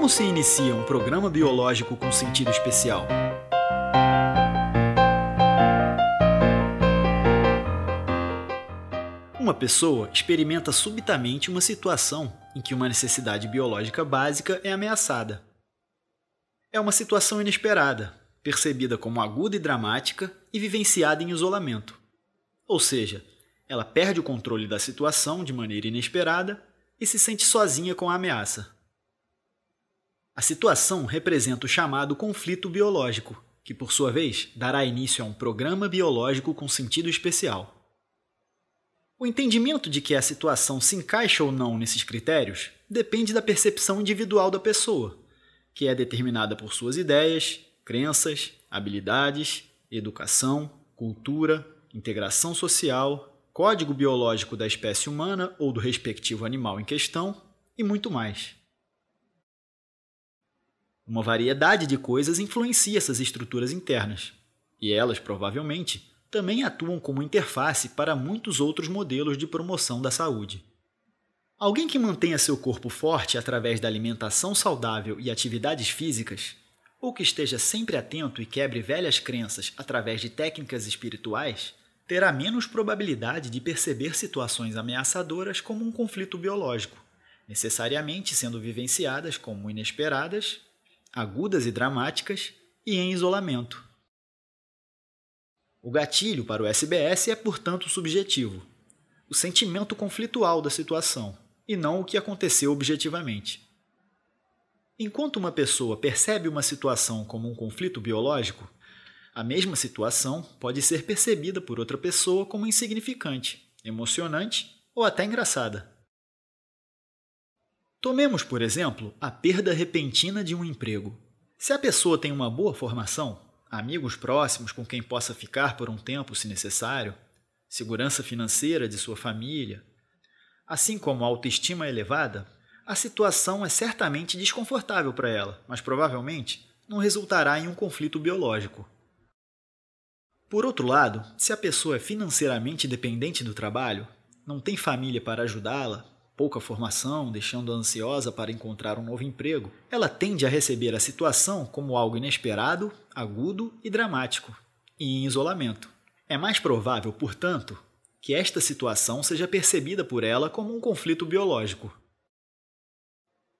Como se inicia um programa biológico com sentido especial? Uma pessoa experimenta subitamente uma situação em que uma necessidade biológica básica é ameaçada. É uma situação inesperada, percebida como aguda e dramática e vivenciada em isolamento. Ou seja, ela perde o controle da situação de maneira inesperada e se sente sozinha com a ameaça. A situação representa o chamado conflito biológico, que por sua vez dará início a um programa biológico com sentido especial. O entendimento de que a situação se encaixa ou não nesses critérios depende da percepção individual da pessoa, que é determinada por suas ideias, crenças, habilidades, educação, cultura, integração social, código biológico da espécie humana ou do respectivo animal em questão e muito mais. Uma variedade de coisas influencia essas estruturas internas, e elas, provavelmente, também atuam como interface para muitos outros modelos de promoção da saúde. Alguém que mantenha seu corpo forte através da alimentação saudável e atividades físicas, ou que esteja sempre atento e quebre velhas crenças através de técnicas espirituais, terá menos probabilidade de perceber situações ameaçadoras como um conflito biológico, necessariamente sendo vivenciadas como inesperadas agudas e dramáticas, e em isolamento. O gatilho para o SBS é, portanto, subjetivo, o sentimento conflitual da situação, e não o que aconteceu objetivamente. Enquanto uma pessoa percebe uma situação como um conflito biológico, a mesma situação pode ser percebida por outra pessoa como insignificante, emocionante ou até engraçada. Tomemos, por exemplo, a perda repentina de um emprego. Se a pessoa tem uma boa formação, amigos próximos com quem possa ficar por um tempo se necessário, segurança financeira de sua família, assim como autoestima elevada, a situação é certamente desconfortável para ela, mas provavelmente não resultará em um conflito biológico. Por outro lado, se a pessoa é financeiramente dependente do trabalho, não tem família para ajudá-la pouca formação, deixando-a ansiosa para encontrar um novo emprego, ela tende a receber a situação como algo inesperado, agudo e dramático, e em isolamento. É mais provável, portanto, que esta situação seja percebida por ela como um conflito biológico.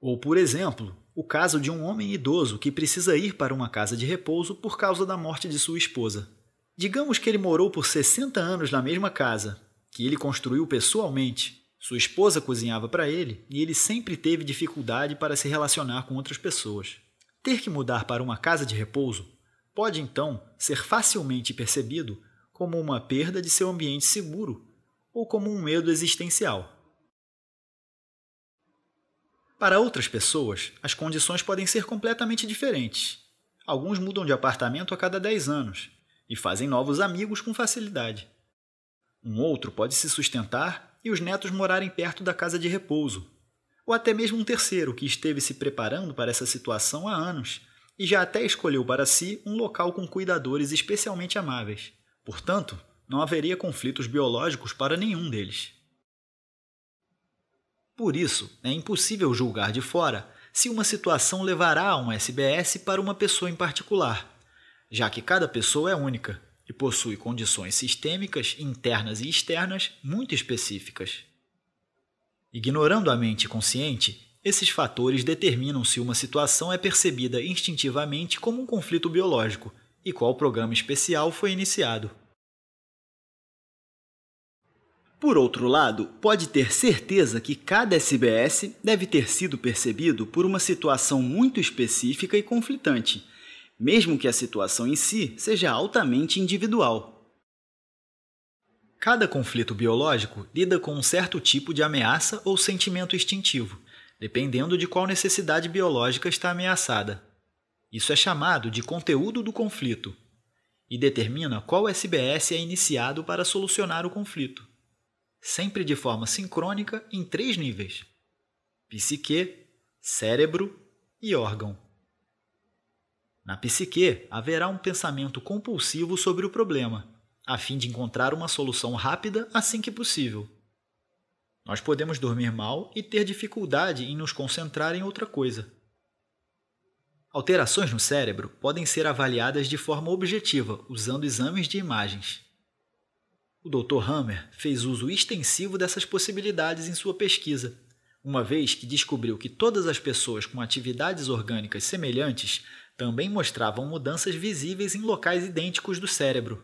Ou, por exemplo, o caso de um homem idoso que precisa ir para uma casa de repouso por causa da morte de sua esposa. Digamos que ele morou por 60 anos na mesma casa, que ele construiu pessoalmente sua esposa cozinhava para ele e ele sempre teve dificuldade para se relacionar com outras pessoas. Ter que mudar para uma casa de repouso pode então ser facilmente percebido como uma perda de seu ambiente seguro ou como um medo existencial. Para outras pessoas, as condições podem ser completamente diferentes. Alguns mudam de apartamento a cada 10 anos e fazem novos amigos com facilidade. Um outro pode se sustentar e os netos morarem perto da casa de repouso. Ou até mesmo um terceiro que esteve se preparando para essa situação há anos e já até escolheu para si um local com cuidadores especialmente amáveis. Portanto, não haveria conflitos biológicos para nenhum deles. Por isso, é impossível julgar de fora se uma situação levará a um SBS para uma pessoa em particular, já que cada pessoa é única e possui condições sistêmicas, internas e externas muito específicas. Ignorando a mente consciente, esses fatores determinam se uma situação é percebida instintivamente como um conflito biológico e qual programa especial foi iniciado. Por outro lado, pode ter certeza que cada SBS deve ter sido percebido por uma situação muito específica e conflitante mesmo que a situação em si seja altamente individual. Cada conflito biológico lida com um certo tipo de ameaça ou sentimento instintivo, dependendo de qual necessidade biológica está ameaçada. Isso é chamado de conteúdo do conflito e determina qual SBS é iniciado para solucionar o conflito, sempre de forma sincrônica em três níveis: psique, cérebro e órgão. Na psique, haverá um pensamento compulsivo sobre o problema, a fim de encontrar uma solução rápida assim que possível. Nós podemos dormir mal e ter dificuldade em nos concentrar em outra coisa. Alterações no cérebro podem ser avaliadas de forma objetiva, usando exames de imagens. O Dr. Hammer fez uso extensivo dessas possibilidades em sua pesquisa, uma vez que descobriu que todas as pessoas com atividades orgânicas semelhantes também mostravam mudanças visíveis em locais idênticos do cérebro.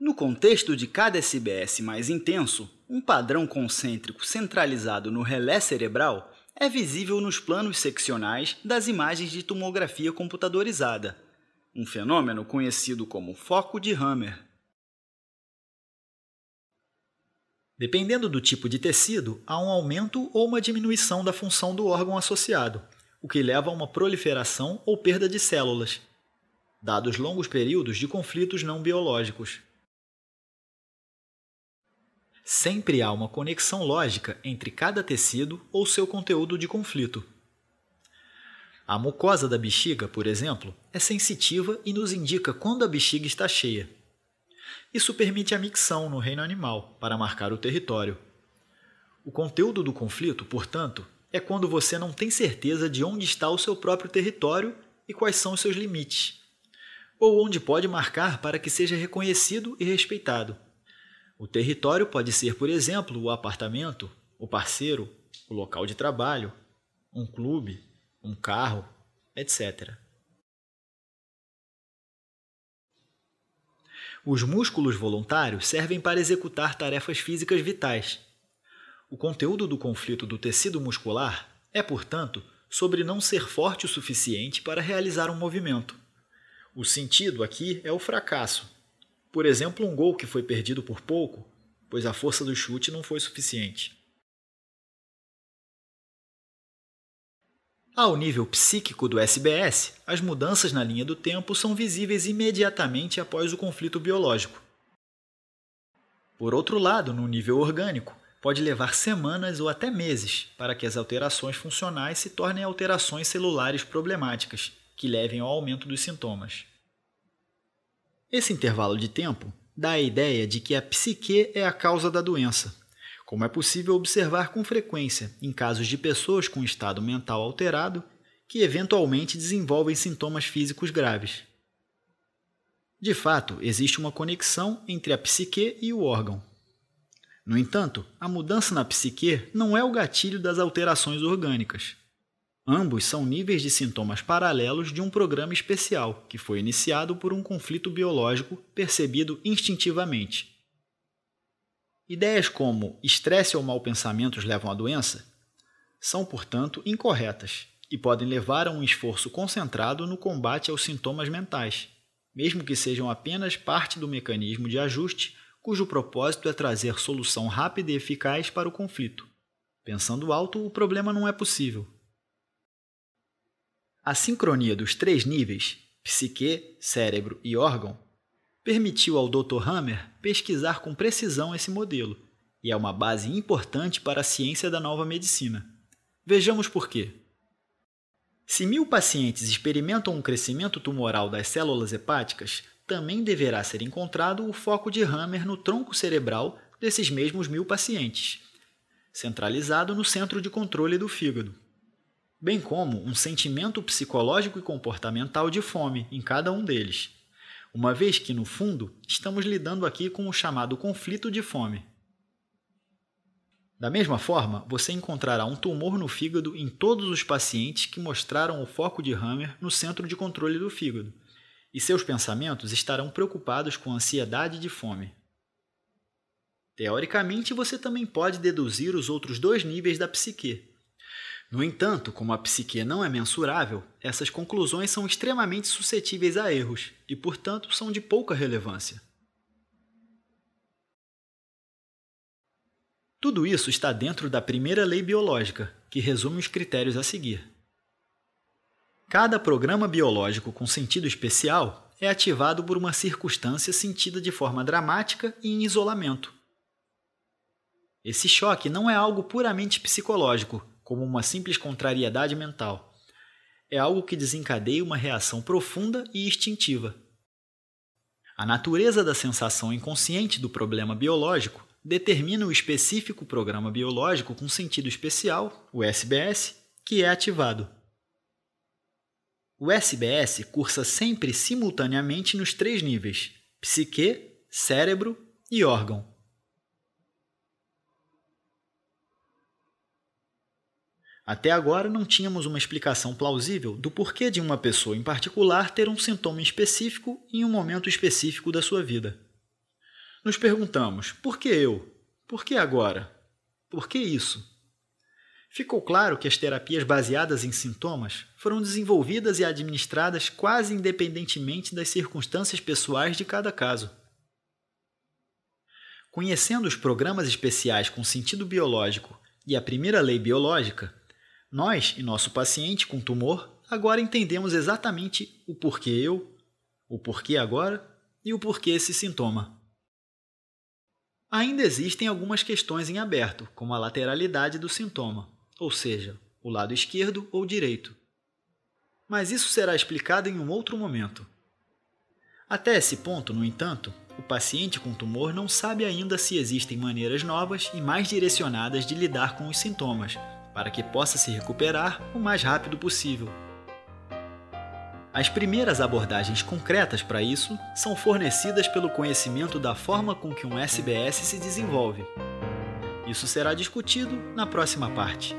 No contexto de cada SBS mais intenso, um padrão concêntrico centralizado no relé cerebral é visível nos planos seccionais das imagens de tomografia computadorizada, um fenômeno conhecido como foco de Hammer. Dependendo do tipo de tecido, há um aumento ou uma diminuição da função do órgão associado o que leva a uma proliferação ou perda de células, dados longos períodos de conflitos não biológicos. Sempre há uma conexão lógica entre cada tecido ou seu conteúdo de conflito. A mucosa da bexiga, por exemplo, é sensitiva e nos indica quando a bexiga está cheia. Isso permite a micção no reino animal para marcar o território. O conteúdo do conflito, portanto, é quando você não tem certeza de onde está o seu próprio território e quais são os seus limites, ou onde pode marcar para que seja reconhecido e respeitado. O território pode ser, por exemplo, o apartamento, o parceiro, o local de trabalho, um clube, um carro, etc. Os músculos voluntários servem para executar tarefas físicas vitais o conteúdo do conflito do tecido muscular é, portanto, sobre não ser forte o suficiente para realizar um movimento. O sentido aqui é o fracasso. Por exemplo, um gol que foi perdido por pouco, pois a força do chute não foi suficiente. Ao nível psíquico do SBS, as mudanças na linha do tempo são visíveis imediatamente após o conflito biológico. Por outro lado, no nível orgânico, pode levar semanas ou até meses para que as alterações funcionais se tornem alterações celulares problemáticas, que levem ao aumento dos sintomas. Esse intervalo de tempo dá a ideia de que a psique é a causa da doença, como é possível observar com frequência em casos de pessoas com estado mental alterado que eventualmente desenvolvem sintomas físicos graves. De fato, existe uma conexão entre a psique e o órgão. No entanto, a mudança na psique não é o gatilho das alterações orgânicas. Ambos são níveis de sintomas paralelos de um programa especial, que foi iniciado por um conflito biológico percebido instintivamente. Ideias como estresse ou mal pensamentos levam à doença são, portanto, incorretas e podem levar a um esforço concentrado no combate aos sintomas mentais, mesmo que sejam apenas parte do mecanismo de ajuste cujo propósito é trazer solução rápida e eficaz para o conflito. Pensando alto, o problema não é possível. A sincronia dos três níveis, psique, cérebro e órgão, permitiu ao Dr. Hammer pesquisar com precisão esse modelo, e é uma base importante para a ciência da nova medicina. Vejamos por quê. Se mil pacientes experimentam um crescimento tumoral das células hepáticas, também deverá ser encontrado o foco de Hammer no tronco cerebral desses mesmos mil pacientes, centralizado no centro de controle do fígado, bem como um sentimento psicológico e comportamental de fome em cada um deles, uma vez que, no fundo, estamos lidando aqui com o chamado conflito de fome. Da mesma forma, você encontrará um tumor no fígado em todos os pacientes que mostraram o foco de Hammer no centro de controle do fígado, e seus pensamentos estarão preocupados com ansiedade de fome. Teoricamente, você também pode deduzir os outros dois níveis da psique. No entanto, como a psique não é mensurável, essas conclusões são extremamente suscetíveis a erros e, portanto, são de pouca relevância. Tudo isso está dentro da primeira lei biológica, que resume os critérios a seguir. Cada programa biológico com sentido especial é ativado por uma circunstância sentida de forma dramática e em isolamento. Esse choque não é algo puramente psicológico, como uma simples contrariedade mental. É algo que desencadeia uma reação profunda e instintiva. A natureza da sensação inconsciente do problema biológico determina o específico programa biológico com sentido especial, o SBS, que é ativado. O SBS cursa sempre simultaneamente nos três níveis: psique, cérebro e órgão. Até agora não tínhamos uma explicação plausível do porquê de uma pessoa em particular ter um sintoma específico em um momento específico da sua vida. Nos perguntamos: por que eu? Por que agora? Por que isso? Ficou claro que as terapias baseadas em sintomas foram desenvolvidas e administradas quase independentemente das circunstâncias pessoais de cada caso. Conhecendo os programas especiais com sentido biológico e a primeira lei biológica, nós e nosso paciente com tumor agora entendemos exatamente o porquê eu, o porquê agora e o porquê esse sintoma. Ainda existem algumas questões em aberto, como a lateralidade do sintoma, ou seja, o lado esquerdo ou direito. Mas isso será explicado em um outro momento. Até esse ponto, no entanto, o paciente com tumor não sabe ainda se existem maneiras novas e mais direcionadas de lidar com os sintomas, para que possa se recuperar o mais rápido possível. As primeiras abordagens concretas para isso são fornecidas pelo conhecimento da forma com que um SBS se desenvolve, isso será discutido na próxima parte.